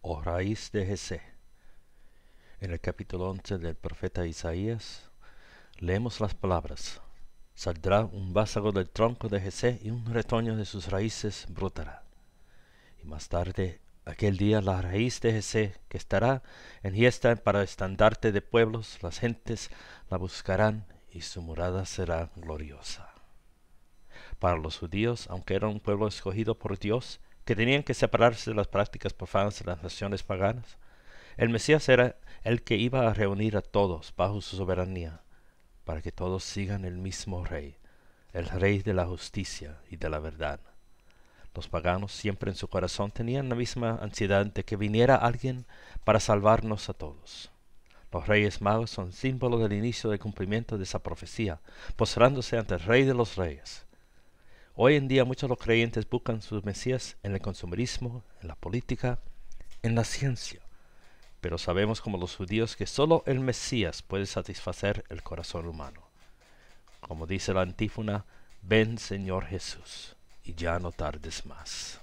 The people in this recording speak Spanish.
o raíz de Jesé. En el capítulo 11 del profeta Isaías leemos las palabras, saldrá un vástago del tronco de Jesé y un retoño de sus raíces brotará. Y más tarde, aquel día, la raíz de Jesé, que estará en hiesta para estandarte de pueblos, las gentes la buscarán y su morada será gloriosa. Para los judíos, aunque era un pueblo escogido por Dios, que tenían que separarse de las prácticas profanas de las naciones paganas. El Mesías era el que iba a reunir a todos bajo su soberanía, para que todos sigan el mismo rey, el rey de la justicia y de la verdad. Los paganos siempre en su corazón tenían la misma ansiedad de que viniera alguien para salvarnos a todos. Los reyes magos son símbolo del inicio del cumplimiento de esa profecía, postrándose ante el rey de los reyes, Hoy en día muchos los creyentes buscan sus mesías en el consumerismo, en la política, en la ciencia. Pero sabemos como los judíos que solo el Mesías puede satisfacer el corazón humano. Como dice la antífona, ven Señor Jesús, y ya no tardes más.